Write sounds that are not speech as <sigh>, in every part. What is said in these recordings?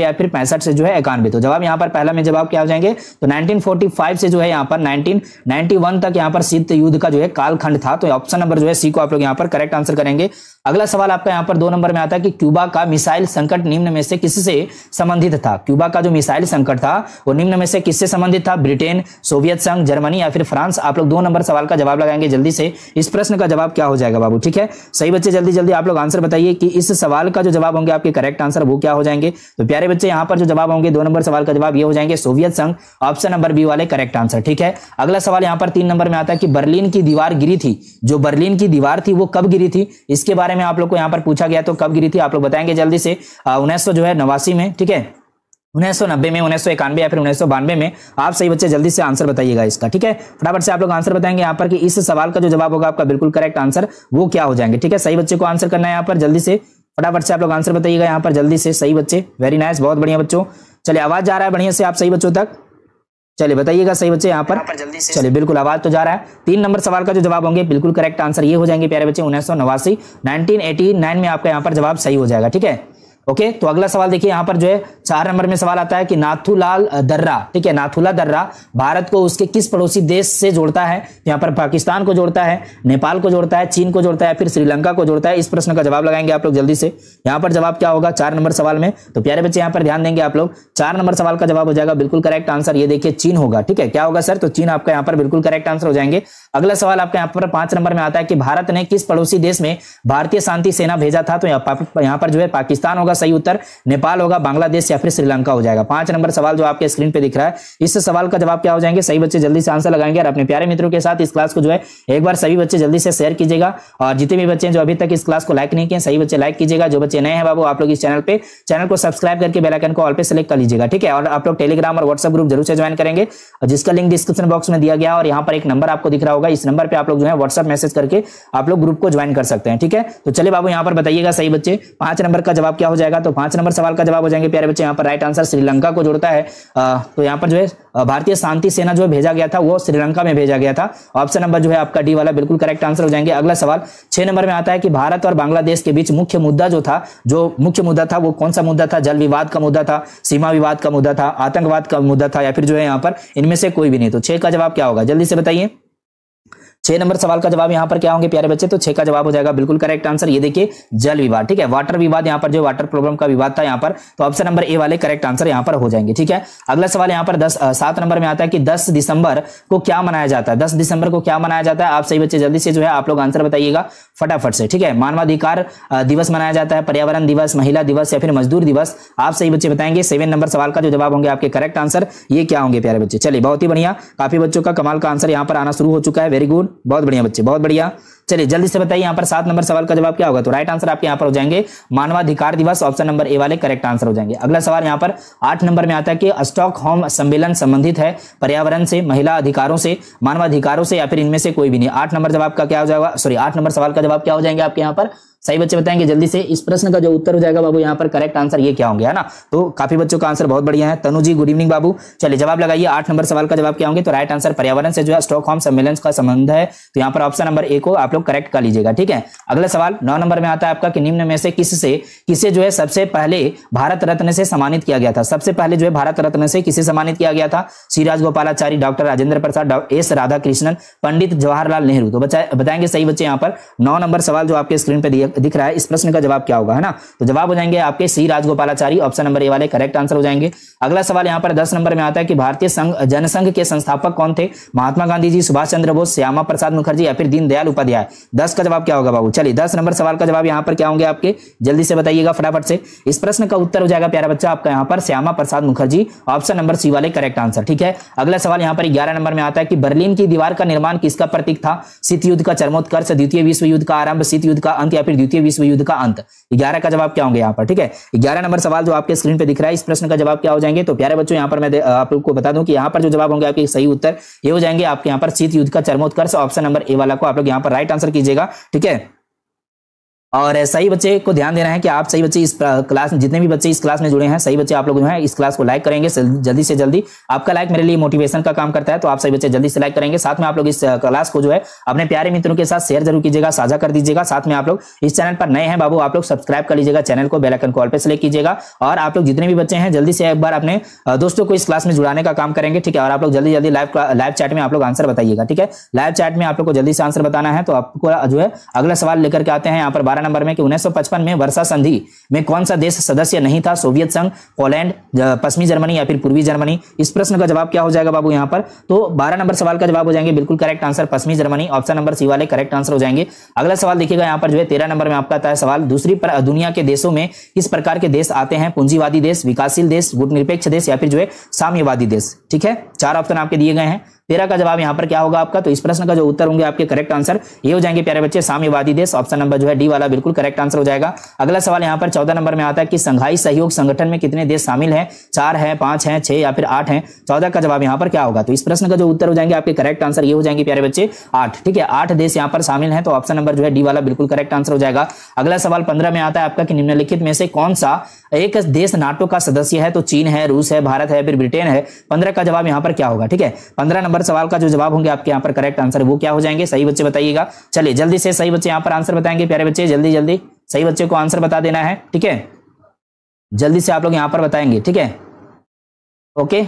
इक्यानवे या फिर पैंसठ से जो है इक्यानवे तो जवाब यहाँ पर पहला में जवाब क्या हो जाएंगे तो 1945 से जो है यहाँ पर 1991 तक यहाँ पर शीत युद्ध का जो है कालखंड था तो ऑप्शन नंबर जो है सी को आप लोग यहाँ पर करेक्ट आंसर करेंगे अगला सवाल आपका यहाँ पर दो नंबर में आता है कि क्यूबा का मिसाइल संकट निम्न में से किससे संबंधित था क्यूबा का जो मिसाइल संकट था वो निम्न में से किससे संबंधित था ब्रिटेन सोवियत संघ जर्मनी या फिर फ्रांस आप लोग दो नंबर सवाल का जवाब लगाएंगे जल्दी से इस प्रश्न का जवाब क्या हो जाएगा बाबू ठीक है सही बच्चे जल्दी जल्दी आप लोग आंसर बताइए कि इस सवाल का जो जवाब होंगे आपके करेक्ट आंसर वो क्या हो जाएंगे तो प्यारे बच्चे यहाँ पर जो जवाब होंगे दो नंबर सवाल का जवाब ये हो जाएंगे सोवियत संघ ऑप्शन नंबर बी वाले करेक्ट आंसर ठीक है अगला सवाल यहाँ पर तीन नंबर में आता है कि बर्लिन की दीवार गिरी थी जो बर्लिन की दीवार थी वो कब गिरी थी इसके बारे में आप लोग को यहाँ पर पूछा गया तो कब गिरी थी आप लोग बताएंगे जल्दी से उन्नीस जो है नवासी में ठीक है उन्नीस सौ नब्बे में उन्नीस सौ या फिर उन्नीस सौ बानवे में आप सही बच्चे जल्दी से आंसर बताइएगा इसका ठीक है फटाफट से आप लोग आंसर बताएंगे यहाँ पर कि इस सवाल का जो जवाब होगा आपका बिल्कुल करेक्ट आंसर वो क्या हो जाएंगे ठीक है सही बच्चे को आंसर करना है यहाँ पर जल्दी से फटाफट से आप लोग आंसर बताइएगा यहाँ पर जल्दी से सही बच्चे वेरी नाइस बहुत बढ़िया बच्चों चलिए आवाज जा रहा है बढ़िया से आप सही बच्चों तक चलिए बताइएगा सही बच्चे यहाँ पर, जल्दी से चलिए बिल्कुल आवाज तो जा रहा है तीन नंबर सवाल का जो जवाब होंगे बिल्कुल करेक्ट आंसर ये हो जाएंगे प्यारे बच्चे उन्नीस सौ नवासी नाइनटीन एटी नाइन में आपका यहाँ पर जवाब सही हो जाएगा ठीक है ओके तो अगला सवाल देखिए यहां पर जो है चार नंबर में सवाल आता है कि नाथूलाल दर्रा ठीक है नाथूला दर्रा भारत को उसके किस पड़ोसी देश से जोड़ता है तो यहां पर पाकिस्तान को जोड़ता है नेपाल को जोड़ता है चीन को जोड़ता है फिर श्रीलंका को जोड़ता है इस प्रश्न का जवाब लगाएंगे आप लोग जल्दी से यहां पर जवाब क्या होगा चार नंबर सवाल में तो प्यारे बच्चे यहां पर ध्यान देंगे आप लोग चार नंबर सवाल का जवाब हो जाएगा बिल्कुल करेक्ट आंसर ये देखिए चीन होगा ठीक है क्या होगा सर तो चीन आपका यहां पर बिल्कुल करेक्ट आंसर हो जाएंगे अगला सवाल आपका यहाँ पर पांच नंबर में आता है कि भारत ने किस पड़ोसी देश में भारतीय शांति सेना भेजा था तो यहां पर जो है पाकिस्तान होगा होगा सही उत्तर नेपाल होगा बांग्लादेश या फिर श्रीलंका हो जाएगा पांच नंबर सवाल जो आपके स्क्रीन पे दिख रहा है इस सवाल का जवाब क्या हो जाएंगे सही बच्चे जल्दी से आंसर लगाएंगे और अपने प्यारे मित्रों के साथ इस क्लास को जो है एक बार सभी बच्चे जल्दी से शेयर कीजिएगा और जितने भी बच्चे जो अभी तक इस क्लास को लाइक नहीं किए सही बच्चे लाइक कीजिएगा जो बच्चे नए हैं बाबू आप लोग इस चैनल पर चैनल को सब्सक्राइब करके बेलाइकन को ऑल पर सेलेक्ट कर लीजिएगा ठीक है और आप लोग टेलीग्राम और व्हाट्सएप ग्रुप जरूर से ज्वाइन करेंगे जिसका लिंक डिस्क्रिप्शन बॉक्स में दिया गया और यहाँ पर एक नंबर आपको दिख रहा होगा इस नंबर पर आप लोग जो है व्हाट्सअप मैसेज करके आप लोग ग्रुप को ज्वाइन कर सकते हैं ठीक है तो चलिए बाबू यहाँ पर बताइएगा सही बच्चे पांच नंबर का जवाब क्या हो जाएगा तो पांच नंबर सवाल का जवाब हो जाएंगे प्यारे बच्चे यहाँ पर राइट आंसर श्रीलंका को जोड़ता है तो यहाँ पर जो है भारतीय शांति सेना जो भेजा गया था वो श्रीलंका में भेजा गया था ऑप्शन नंबर जो है आपका डी वाला बिल्कुल करेक्ट आंसर हो जाएंगे अगला सवाल छह नंबर में आता है कि भारत और बांग्लादेश के बीच मुख्य मुद्दा जो था जो मुख्य मुद्दा था वो कौन सा मुद्दा था जल विवाद का मुद्दा था सीमा विवाद का मुद्दा था आतंकवाद का मुद्दा था या फिर जो है यहाँ पर इनमें से कोई भी नहीं तो छह का जवाब क्या होगा जल्दी से बताइए छह नंबर सवाल का जवाब यहाँ पर क्या होंगे प्यारे बच्चे तो छह का जवाब हो जाएगा बिल्कुल करेक्ट आंसर ये देखिए जल विवाद ठीक है वाटर विवाद यहाँ पर जो वाटर प्रॉब्लम का विवाद था यहाँ पर तो ऑप्शन नंबर ए वाले करेक्ट आंसर यहाँ पर हो जाएंगे ठीक है अगला सवाल यहाँ पर दस सात नंबर में आता है कि दस दिसंबर को क्या मनाया जाता है दस दिसंबर को क्या मनाया जाता है आप सही बच्चे जल्दी से जो है आप लोग आंसर बताइएगा फटाफट से ठीक है मानवाधिकार दिवस मनाया जाता है पर्यावरण दिवस महिला दिवस या फिर मजदूर दिवस आप सही बच्चे बताएंगे सेवन नंबर सवाल का जो जवाब होंगे आपके करेक्ट आंसर ये क्या होंगे प्यारे बच्चे चलिए बहुत ही बढ़िया काफी बच्चों का कमाल का आंसर यहाँ पर आना शुरू हो चुका है वेरी गुड बहुत बढ़िया बच्चे बहुत बढ़िया चलिए जल्दी से बताइए यहाँ पर सात नंबर सवाल का जवाब क्या होगा तो राइट आंसर आपके यहाँ पर हो जाएंगे मानवाधिकार दिवस ऑप्शन नंबर ए वाले करेक्ट आंसर हो जाएंगे अगला सवाल यहाँ पर आठ नंबर में आता है कि स्टॉक होम सम्मेलन संबंधित है पर्यावरण से महिला अधिकारों से मानवाधिकारों से या फिर इनमें से कोई भी नहीं आठ नंबर जवाब का क्या हो जाएगा सॉरी आठ नंबर सवाल का जवाब क्या हो जाएंगे आपके यहाँ पर सही बच्चे बताएंगे जल्दी से इस प्रश्न का जो उत्तर हो जाएगा बाबू यहाँ पर करेक्ट आंसर ये क्या होंगे है ना तो काफी बच्चों का आंसर बहुत बढ़िया है तनु जी गुड इवनिंग बाबू चलिए जवाब लगाइए आठ नंबर सवाल का जवाब क्या होंगे तो राइट आंसर पर्यावरण से जो है स्टॉक होम सम्मेलन का संबंध है तो यहाँ पर ऑप्शन नंबर ए को आप लोग करेक्ट कर लीजिएगा ठीक है अगला सवाल नौ नंबर में आता है आपका कि निम्न में से किस से किसे जो है सबसे पहले भारत रत्न से सम्मानित किया गया था सबसे पहले जो है भारत रत्न से किसे सम्मानित किया गया था श्रीराज आचार्य डॉक्टर राजेंद्र प्रसाद एस राधाकृष्णन पंडित जवाहरलाल नेहरू तो बताएंगे सही बच्चे यहाँ पर नौ नंबर सवाल जो आपके स्क्रीन पर दिया दिख रहा है इस प्रश्न का जवाब क्या होगा है ना तो जवाब हो जाएंगे आपके C Rajagopalachari option number A वाले करेक्ट आंसर हो जाएंगे अगला सवाल यहाँ पर दस नंबर में आता है कि भारतीय संघ जनसंघ के संस्थापक कौन थे महात्मा गांधी जी सुभाष चंद्र बोस श्यामा प्रसाद मुखर्जी या फिर दीनदयाल उपाध्याय दस का जवाब क्या होगा बाबू चलिए दस नंबर सवाल का जवाब यहाँ पर क्या होंगे आपके जल्दी से बताइएगा फटाफट से इस प्रश्न का उत्तर हो जाएगा प्यारा बच्चा आपका यहाँ पर Shyama Prasad Mukherjee option number C वाले करेक्ट आंसर ठीक है अगला सवाल यहाँ पर ग्यारह नंबर में आता है कि बर्लिन की दीवार का निर्माण किसका प्रतीक था शीत युद्ध का चरमोत्कर्ष द्वितीय विश्व युद्ध का आरंभ शीत युद्ध का अंत या फिर द्वितीय विश्व युद्ध का अंत ग्यारह का जवाब क्या होंगे यहाँ पर ठीक है ग्यारह नंबर सवाल जो आपके स्क्रीन पर दिख रहा है इस प्रश्न का जवाब क्या हो जाएंगे तो प्यारे बच्चों यहाँ पर मैं आपको बता दूं कि यहाँ पर जो जवाब होंगे आपके सही उत्तर ये हो जाएंगे आपके यहाँ पर शीत युद्ध का चरमोत्कर्ष ऑप्शन नंबर ए वाला को आप लोग यहाँ पर राइट आंसर कीजिएगा ठीक है और सही बच्चे को ध्यान देना है कि आप सही बच्चे इस क्लास में जितने भी बच्चे इस क्लास में जुड़े हैं सही बच्चे आप लोग जो है इस क्लास को लाइक करेंगे जल्दी से जल्दी आपका लाइक मेरे लिए मोटिवेशन का काम करता है तो आप सही बच्चे जल्दी से लाइक करेंगे साथ में आप लोग इस क्लास को जो है अपने प्यारे मित्रों के साथ शेयर जरूर कीजिएगा साझा कर दीजिएगा साथ में आप लोग इस चैनल पर नए हैं बाबू आप लोग सब्सक्राइब कर लीजिएगा चैनल को बेलाइकन कॉल पर सेलेक्ट कीजिएगा और आप लोग जितने भी बच्चे हैं जल्दी से एक बार अपने दोस्तों को इस क्लास में जुड़ाने का काम करेंगे ठीक है और आप लोग जल्दी जल्दी लाइव लाइव चैट में आप लोग आंसर बताइएगा ठीक है लाइव चैट में आप लोग को जल्दी से आंसर बताना है तो आपको जो है अगला सवाल लेकर के आते हैं यहाँ पर बारह बारह नंबर में कि 1955 में वर्षा संधि में कौन सा देश सदस्य नहीं था सोवियत संघ पोलैंड पश्चिमी जर्मनी या फिर पूर्वी जर्मनी इस प्रश्न का जवाब क्या हो जाएगा बाबू यहाँ पर तो बारह नंबर सवाल का जवाब हो जाएंगे बिल्कुल करेक्ट आंसर पश्चिमी जर्मनी ऑप्शन नंबर सी वाले करेक्ट आंसर हो जाएंगे अगला सवाल देखिएगा यहाँ पर जो है तेरह नंबर में आपका आता है सवाल दूसरी पर दुनिया के देशों में किस प्रकार के देश आते हैं पूंजीवादी देश विकासशील देश गुट देश या फिर जो है साम्यवादी देश ठीक है चार ऑप्शन आपके दिए गए हैं तेरह का जवाब यहाँ पर क्या होगा आपका तो इस प्रश्न का जो उत्तर होंगे आपके करेक्ट आंसर ये हो जाएंगे प्यारे बच्चे साम्यवादी देश ऑप्शन नंबर जो है डी वाला बिल्कुल करेक्ट आंसर हो जाएगा अगला सवाल यहाँ पर चौदह नंबर में आता है कि संघाई सहयोग संगठन में कितने देश शामिल है चार है पांच है छह या फिर आठ है चौदह का जवाब यहाँ पर क्या होगा तो इस प्रश्न का जो उत्तर हो जाएंगे आपके करेक्ट आंसर ये हो जाएंगे प्यारे बच्चे आठ ठीक है आठ देश यहाँ पर शामिल है तो ऑप्शन नंबर जो है डी वाला बिल्कुल करेक्ट आंसर हो जाएगा अगला सवाल पंद्रह में आता है आपका कि निम्नलिखित में से कौन सा एक देश नाटो का सदस्य है तो चीन है रूस है भारत है फिर ब्रिटेन है पंद्रह का जवाब यहाँ पर क्या होगा ठीक है पंद्रह नंबर सवाल का जो जवाब होंगे आपके यहाँ पर करेक्ट आंसर वो क्या हो जाएंगे सही बच्चे बताइएगा चलिए जल्दी से सही बच्चे यहाँ पर आंसर बताएंगे प्यारे बच्चे जल्दी जल्दी सही बच्चे को आंसर बता देना है ठीक है जल्दी से आप लोग यहाँ पर बताएंगे ठीक है ओके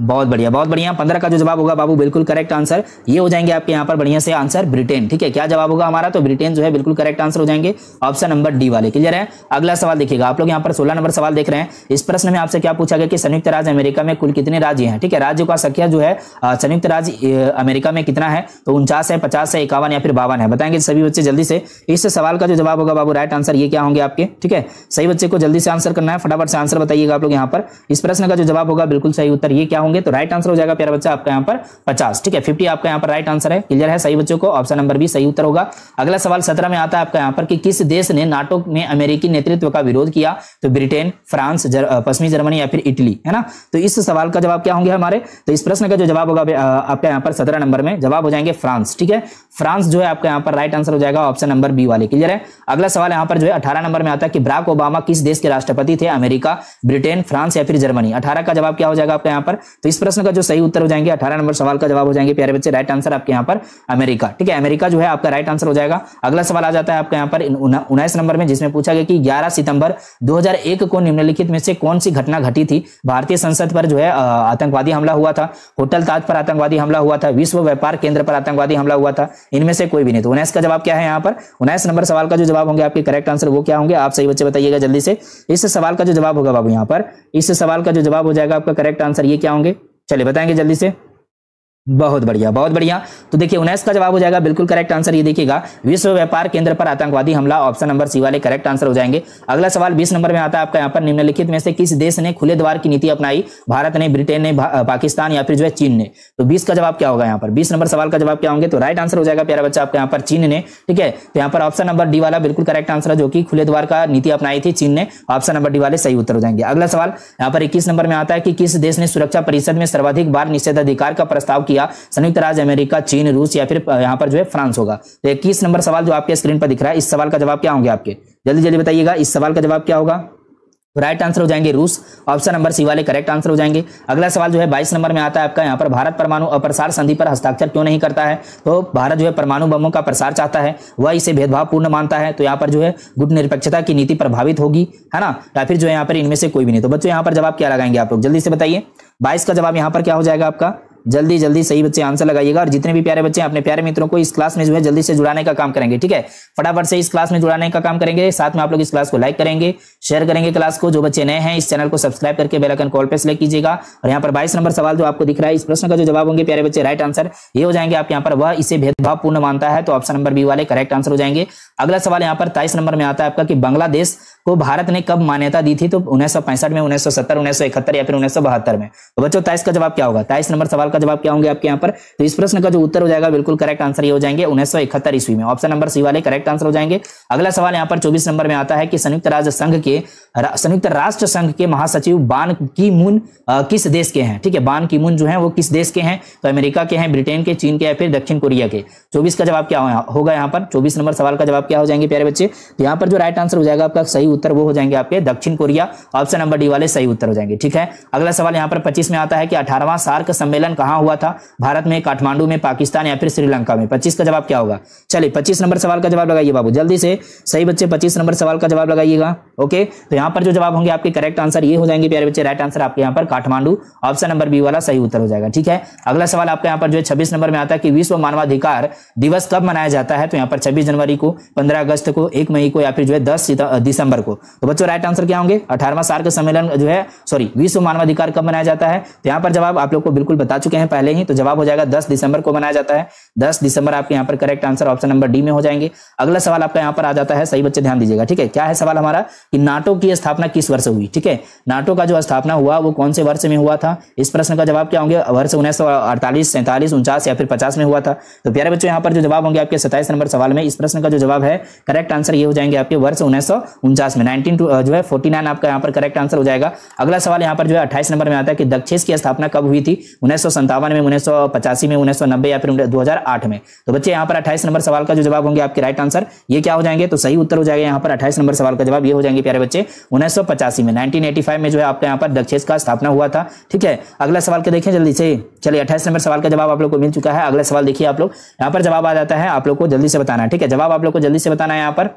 बहुत बढ़िया बहुत बढ़िया पंद्रह का जो जवाब होगा बाबू बिल्कुल करेक्ट आंसर ये हो जाएंगे आपके यहाँ पर बढ़िया से आंसर ब्रिटेन ठीक है क्या जवाब होगा हमारा तो ब्रिटेन जो है बिल्कुल करेक्ट आंसर हो जाएंगे ऑप्शन नंबर डी वाले क्लियर है अगला सवाल देखिएगा आप लोग यहाँ पर सोलह नंबर सवाल देख रहे हैं इस प्रश्न में आपसे क्या पूछा गया कि संयुक्त राज्य अमेरिका में कुल कितने राज्य हैं ठीक है राज्य का संख्या जो है संयुक्त राज्य अमेरिका में कितना है तो उनचास है पचास है इक्यावन या फिर बावन है बताएंगे सभी बच्चे जल्दी से इस सवाल का जो जवाब होगा बाबू राइट आंसर ये क्या होंगे आपके ठीक है सही बच्चे को जल्दी से आंसर करना है फटाफट से आंसर बताइएगा आप लोग यहाँ पर इस प्रश्न का जो जवाब होगा बिल्कुल सही उत्तर ये क्या होंगे तो राइट आंसर हो जाएगा प्यारा बच्चा आपका यहाँ पर पचास ठीक है फिफ्टी आपका यहाँ पर राइट आंसर है क्लियर है सही बच्चों को ऑप्शन नंबर बी सही उत्तर होगा अगला सवाल सत्रह में आता है आपका यहाँ पर कि किस देश ने नाटो में अमेरिकी नेतृत्व का विरोध किया तो ब्रिटेन फ्रांस पश्चिमी जर्मनी या फिर इटली है ना तो इस सवाल का जवाब क्या होंगे हमारे तो इस प्रश्न का जो जवाब होगा आपका यहाँ पर सत्रह नंबर में जवाब हो जाएंगे फ्रांस ठीक है फ्रांस जो है आपका यहाँ पर राइट आंसर हो जाएगा ऑप्शन नंबर बी वाले क्लियर है अगला सवाल यहाँ पर जो है अठारह नंबर में आता है कि ब्राक ओबामा किस देश के राष्ट्रपति थे अमेरिका ब्रिटेन फ्रांस या फिर जर्मनी अठारह का जवाब क्या हो जाएगा आपका यहाँ पर तो इस प्रश्न का जो सही उत्तर हो जाएंगे अठारह नंबर सवाल का जवाब हो जाएंगे प्यारे बच्चे राइट आंसर आपके यहाँ पर अमेरिका ठीक है अमेरिका जो है आपका राइट आंसर हो जाएगा अगला सवाल आ जाता है आपके यहाँ पर उन्नीस नंबर में जिसमें पूछा गया कि ग्यारह सितंबर दो को निम्नलिखित में से कौन सी घटना घटी थी भारतीय संसद पर जो है आतंकवादी हमला हुआ था होटल ताज पर आतंकवादी हमला हुआ था विश्व व्यापार केंद्र पर आतंकवादी हमला हुआ था इनमें से कोई भी नहीं तो उन्नीस का जवाब क्या है यहाँ पर उन्नीस नंबर सवाल का जो जवाब होंगे आपके करेक्ट आंसर वो क्या होंगे आप सही बच्चे बताइएगा जल्दी से इस सवाल का जो जवाब होगा बाबू यहाँ पर इस सवाल का जो जवाब हो जाएगा आपका करेक्ट आंसर ये क्या होंगे चलिए बताएंगे जल्दी से बहुत बढ़िया बहुत बढ़िया तो देखिए उन्नीस का जवाब हो जाएगा बिल्कुल करेक्ट आंसर ये देखिएगा विश्व व्यापार केंद्र पर आतंकवादी हमला ऑप्शन नंबर सी वाले करेक्ट आंसर हो जाएंगे अगला सवाल 20 नंबर में आता है आपका यहाँ पर निम्नलिखित में से किस देश ने खुले द्वार की नीति अपनाई भारत ने ब्रिटेन ने पाकिस्तान या फिर जो है चीन ने तो बीस का जवाब क्या होगा यहाँ पर बीस नंबर सवाल का जवाब क्या होंगे तो राइट आंसर हो जाएगा प्यारा बच्चा आपका यहाँ पर चीन ने ठीक है तो यहाँ पर ऑप्शन नंबर डी वाला बिल्कुल करेक्ट आंसर है जो कि खुले द्वार का नीति अपनाई थी चीन ने ऑप्शन नंबर डी वाले सही उत्तर हो जाएंगे अगला सवाल यहाँ पर इक्कीस नंबर में आता है कि किस देश ने सुरक्षा परिषद में सर्वाधिक बार निषेधाधिकार का प्रस्ताव किया या संयुक्त राज्य अमेरिका चीन रूस या फिर यहाँ पर जो है फ्रांस होगा तो इक्कीस नंबर सवाल जो आपके स्क्रीन पर दिख रहा है इस सवाल का जवाब क्या होंगे आपके जल्दी जल्दी बताइएगा इस सवाल का जवाब क्या होगा राइट आंसर हो जाएंगे रूस ऑप्शन नंबर सी वाले करेक्ट आंसर हो जाएंगे अगला सवाल जो है बाईस नंबर में आता है आपका यहाँ पर भारत परमाणु अप्रसार संधि पर हस्ताक्षर क्यों नहीं करता है तो भारत जो है परमाणु बमों का प्रसार चाहता है वह इसे भेदभावपूर्ण मानता है तो यहाँ पर जो है गुट निरपेक्षता की नीति प्रभावित होगी है ना या फिर जो है यहाँ पर इनमें से कोई भी नहीं तो बच्चों यहाँ पर जवाब क्या लगाएंगे आप लोग जल्दी से बताइए बाईस का जवाब यहाँ पर क्या हो जाएगा आपका जल्दी जल्दी सही बच्चे आंसर लगाइएगा और जितने भी प्यारे बच्चे अपने प्यारे मित्रों को इस क्लास में जो है जल्दी से जुड़ाने का काम करेंगे ठीक है फटाफट से इस क्लास में जुड़ाने का काम करेंगे साथ में आप लोग इस क्लास को लाइक करेंगे शेयर करेंगे क्लास को जो बच्चे नए हैं इस चैनल को सब्सक्राइब करके बेलकन कॉल पर सेलेक्ट कीजिएगा और यहाँ पर बाईस नंबर सवाल जो आपको दिख रहा है इस प्रश्न का जो जवाब होंगे प्यारे बच्चे राइट आंसर ये हो जाएंगे आप यहाँ पर वह इसे भेदभाव पूर्ण मानता है तो ऑप्शन नंबर बी वाले करेक्ट आंसर हो जाएंगे अगला सवाल यहाँ पर ताइस नंबर में आता है आपका कि बांग्लादेश को भारत ने कब मान्यता दी थी तो उन्नीस में उन्नीस सौ सत्तर या फिर उन्नीस में तो बच्चों तेईस का जवाब क्या होगा ताइस नंबर सवाल का का जवाब क्या होंगे आपके यहाँ पर तो इस प्रश्न का जो उत्तर हो जाएगा बिल्कुल करेक्ट आंसर ये हो जाएंगे उन्नीस सौ ईस्वी में ऑप्शन नंबर सी वाले करेक्ट आंसर हो जाएंगे अगला सवाल यहाँ पर चौबीस नंबर में आता है कि संयुक्त राज्य संघ के संयुक्त राष्ट्र संघ के महासचिव बान की मून किस देश के हैं ठीक है बान की मून जो है वो किस देश के हैं तो अमेरिका के हैं ब्रिटेन के चीन के या फिर दक्षिण कोरिया के चौबीस का जवाब क्या होगा यहाँ पर चौबीस नंबर सवाल का जवाब क्या हो जाएंगे प्यारे बच्चे तो यहाँ पर जो राइट आंसर हो जाएगा आपका सही उत्तर वो हो जाएंगे आपके दक्षिण कोरिया ऑप्शन नंबर डी वाले सही उत्तर हो जाएंगे ठीक है अगला सवाल यहाँ पर पच्चीस में आता है कि अठारवा सार्क सम्मेलन कहाँ हुआ था भारत में काठमांडू में पाकिस्तान या फिर श्रीलंका में पच्चीस का जवाब क्या होगा चलिए पच्चीस नंबर सवाल का जवाब लगाइए बाबू जल्दी से सही बच्चे पच्चीस नंबर सवाल का जवाब लगाइएगा ओके तो यहाँ यहाँ पर जो जवाब होंगे आपके करेक्ट आंसर ये हो जाएंगे प्यारे बच्चे राइट आंसर आपके यहाँ पर काठमांडू ऑप्शन नंबर बी वाला सही उत्तर हो जाएगा ठीक है अगला सवाल आपके यहाँ पर जो है छब्बीस नंबर में आता है कि विश्व मानवाधिकार दिवस कब मनाया जाता है तो यहाँ पर छब्बीस जनवरी को पंद्रह अगस्त को एक मई को या फिर जो है दस दिसंबर को तो बच्चों राइट आंसर क्या होंगे अठारवा सार का सम्मेलन जो है सॉरी विश्व मानवाधिकार कब मनाया जाता है तो यहाँ पर जवाब आप लोग को बिल्कुल बता चुके हैं पहले ही तो जवाब हो जाएगा दस दिसंबर को मनाया जाता है दस दिसंबर आपके यहाँ पर correct answer option number D में हो जाएंगे अगला सवाल आपका यहाँ पर आ जाता है सही बच्चे ध्यान दीजिएगा ठीक है क्या है सवाल हमारा कि नाटो की की स्थापना किस वर्ष हुई ठीक है नाटो का जो स्थापना हुआ वो कौन से वर्ष में हुआ था इस प्रश्न का जवाब क्या होंगे वर्ष उन्नीस सौ अड़तालीस सैंतालीस उनचास या फिर पचास में हुआ था तो प्यारे बच्चों यहाँ पर जो जवाब होंगे आपके सत्ताईस नंबर सवाल में इस प्रश्न का जो जवाब है करेक्ट आंसर ये हो जाएंगे आपके वर्ष उन्नीस में नाइनटीन जो है फोर्टी आपका यहाँ पर करेक्ट आंसर हो जाएगा अगला सवाल यहाँ पर जो है अट्ठाईस नंबर में आता है कि दक्षिण की स्थापना कब हुई थी उन्नीस में उन्नीस में उन्नीस या फिर दो में तो बच्चे यहाँ पर अट्ठाईस नंबर सवाल का जो जवाब होंगे आपके राइट आंसर ये क्या हो जाएंगे तो सही उत्तर हो जाएगा यहाँ पर अट्ठाईस नंबर सवाल का जवाब ये हो जाएंगे प्यारे बच्चे उन्नीस में 1985 में जो है आपके यहाँ पर दक्षेस का स्थापना हुआ था ठीक है अगला सवाल के देखें जल्दी से चलिए अट्ठाईस नंबर सवाल का जवाब आप लोग को मिल चुका है अगला सवाल देखिए आप लोग यहाँ पर जवाब आ जाता है आप लोग को जल्दी से बताना ठीक है जवाब आप लोग को जल्दी से बताना है यहाँ पर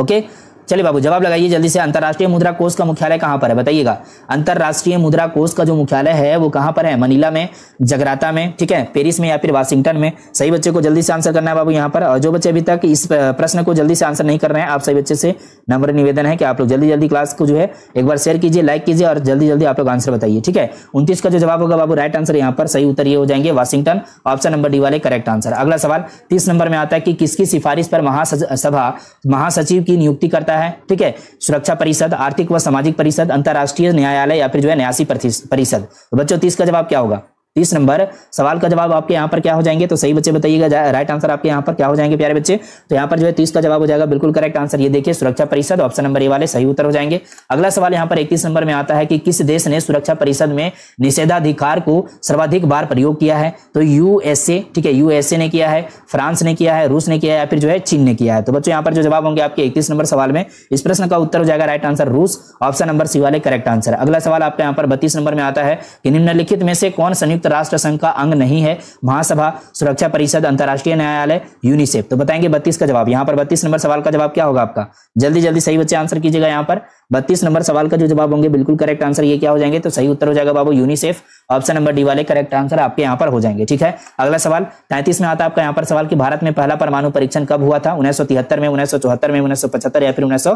ओके चलिए बाबू जवाब लगाइए जल्दी से अंतर्राष्ट्रीय मुद्रा कोष का मुख्यालय कहाँ पर है बताइएगा अंतर्राष्ट्रीय मुद्रा कोष का जो मुख्यालय है वो कहाँ पर है मनीला में जगराता में ठीक है पेरिस में या फिर वाशिंगटन में सही बच्चे को जल्दी से आंसर करना है बाबू यहाँ पर और जो बच्चे अभी तक इस प्रश्न को जल्दी से आंसर नहीं कर रहे हैं आप सभी बच्चे से नम्र निवेदन है कि आप लोग जल्दी जल्दी क्लास को जो है एक बार शेयर कीजिए लाइक कीजिए और जल्दी जल्दी आप लोग आंसर बताइए ठीक है उनतीस का जो जवाब होगा बाबू राइट आंसर यहाँ पर सही उत्तर ये हो जाएंगे वाशिंगटन ऑप्शन नंबर डी वाले करेक्ट आंसर अगला सवाल तीस नंबर में आता है कि किसकी सिफारिश पर महासभा महासचिव की नियुक्ति करता है है ठीक है सुरक्षा परिषद आर्थिक व सामाजिक परिषद अंतर्राष्ट्रीय न्यायालय या फिर जो है न्यासी परिषद तो बच्चों तीस का जवाब क्या होगा तीस नंबर सवाल का जवाब आपके यहाँ पर क्या हो जाएंगे तो सही बच्चे बताइएगा राइट आंसर आपके यहाँ पर क्या हो जाएंगे प्यारे बच्चे तो यहाँ पर जो है तीस का जवाब हो जाएगा बिल्कुल करेक्ट आंसर ये देखिए सुरक्षा परिषद ऑप्शन नंबर ये वाले सही उत्तर हो जाएंगे अगला सवाल यहाँ पर इक्कीस नंबर में आता है कि किस देश ने सुरक्षा परिषद में निषेधाधिकार को सर्वाधिक बार प्रयोग किया है तो यूएसए ठीक है यूएसए ने किया है फ्रांस ने किया है रूस ने किया है या फिर जो है चीन ने किया है तो बच्चों यहाँ पर जो जवाब होंगे आपके इक्कीस नंबर सवाल में इस प्रश्न का उत्तर हो जाएगा राइट आंसर रूस ऑप्शन नंबर सी वाले करेक्ट आंसर अगला सवाल आपके यहाँ पर बत्तीस नंबर में आता है कि निम्नलिखित में से कौन संयुक्त संयुक्त राष्ट्र संघ का अंग नहीं है महासभा सुरक्षा परिषद अंतर्राष्ट्रीय न्यायालय यूनिसेफ तो बताएंगे बत्तीस का जवाब यहां पर बत्तीस नंबर सवाल का जवाब क्या होगा आपका जल्दी जल्दी सही बच्चे आंसर कीजिएगा यहां पर बत्तीस नंबर सवाल का जो जवाब होंगे बिल्कुल करेक्ट आंसर ये क्या हो जाएंगे तो सही उत्तर हो जाएगा बाबू यूनिसेफ ऑप्शन नंबर डी वाले करेक्ट आंसर आपके यहाँ पर हो जाएंगे ठीक है अगला सवाल तैंतीस में आता आपका यहाँ पर सवाल कि भारत में पहला परमाणु परीक्षण कब हुआ था उन्नीस में उन्नीस में उन्नीस या फिर उन्नीस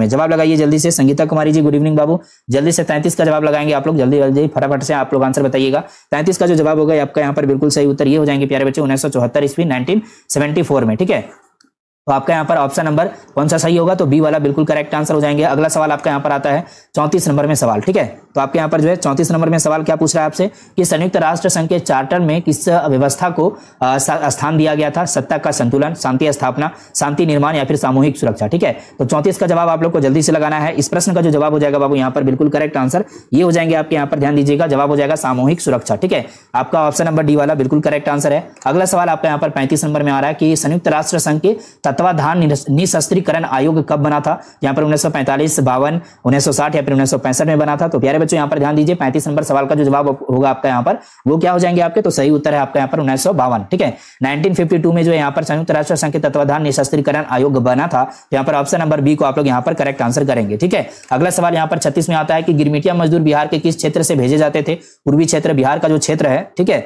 में जवाब लगाइए जल्दी से संगीता कुमारी जी गुड इवनिंग बाबू जल्दी से तैंतीस का जवाब लगाएंगे आप लोग जल्दी जल्दी फटाफट से आप लोग आंसर बताइएगा तैंतीस का जो जवाब होगा आपका यहाँ पर बिल्कुल सही उत्तर ये हो जाएंगे प्यारे बच्चे उन्नीस सौ चौहत्तर ईस्वी नाइनटीन फोर में ठीक है तो आपका यहाँ पर ऑप्शन नंबर कौन सा सही होगा तो बी वाला बिल्कुल करेक्ट आंसर हो जाएंगे अगला सवाल आपका यहाँ पर आता है चौंतीस नंबर में सवाल ठीक है तो आपके यहाँ पर जो है चौंतीस नंबर में सवाल क्या पूछ रहा है आपसे कि संयुक्त राष्ट्र संघ के चार्टर में किस व्यवस्था को स्थान दिया गया था सत्ता का संतुलन शांति स्थापना शांति निर्माण या फिर सामूहिक सुरक्षा ठीक है तो चौंतीस का जवाब आप लोग को जल्दी से लगाना है इस प्रश्न का जो जवाब हो जाएगा बाबू यहाँ पर बिल्कुल करेक्ट आंसर ये हो जाएंगे आपके यहाँ पर ध्यान दीजिएगा जवाब हो जाएगा सामूहिक सुरक्षा ठीक है आपका ऑप्शन नंबर डी वाला बिल्कुल करेक्ट आंसर है अगला सवाल आपका यहाँ पर पैंतीस नंबर में आ रहा है कि संयुक्त राष्ट्र संघ के सातवां धान निशस्त्रीकरण आयोग कब बना था यहाँ पर उन्नीस सौ पैंतालीस बावन उन्नीस सौ साठ या फिर उन्नीस सौ पैंसठ में बना था तो प्यारे बच्चों यहाँ पर ध्यान दीजिए पैंतीस नंबर सवाल का जो जवाब होगा आपका यहाँ पर वो क्या हो जाएंगे आपके तो सही उत्तर है आपका यहाँ पर उन्नीस सौ बावन ठीक है नाइनटीन फिफ्टी टू में जो यहाँ पर संयुक्त राष्ट्र संघ के तत्वाधान निशस्त्रीकरण आयोग बना था तो यहाँ पर ऑप्शन नंबर बी को आप लोग यहाँ पर करेक्ट आंसर करेंगे ठीक है अगला सवाल यहाँ पर छत्तीस में आता है कि गिरमिटिया मजदूर बिहार के किस क्षेत्र से भेजे जाते थे पूर्वी क्षेत्र बिहार का जो क्षेत्र है ठीक है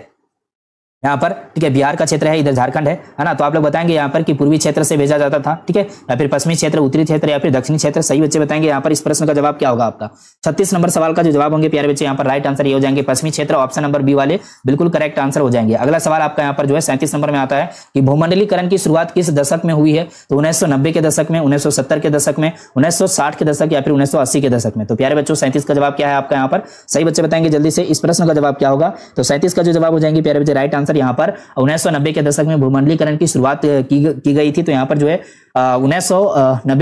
यहाँ पर ठीक है बिहार का क्षेत्र है इधर झारखंड है है ना तो आप लोग बताएंगे यहाँ पर कि पूर्वी क्षेत्र से भेजा जाता था ठीक है या फिर पश्चिमी क्षेत्र उत्तरी क्षेत्र या फिर दक्षिणी क्षेत्र सही बच्चे बताएंगे यहाँ पर इस प्रश्न का जवाब क्या होगा आपका छत्तीस नंबर सवाल का जो जवाब होंगे प्यारे बच्चे यहाँ पर राइट आंसर ये हो जाएंगे पश्चिमी क्षेत्र ऑप्शन नंबर बी वाले बिल्कुल करेक्ट आंसर हो जाएंगे अगला सवाल आपका यहाँ पर जो है सैंतीस नंबर में आता है कि भूमंडलीकरण की शुरुआत किस दशक में हुई है तो उन्नीस के दशक में उन्नीस के दशक में उन्नीस के दशक या फिर उन्नीस के दशक में तो प्यारे बच्चों सैंतीस का जवाब क्या है आपका यहाँ पर सही बच्चे बताएंगे जल्दी से इस प्रश्न का जवाब क्या होगा तो सैंतीस का जो जवाब हो जाएंगे प्यारे बच्चे राइट आंसर आंसर यहाँ पर उन्नीस के दशक में भूमंडलीकरण की शुरुआत की, की गई थी तो यहाँ पर जो है उन्नीस सौ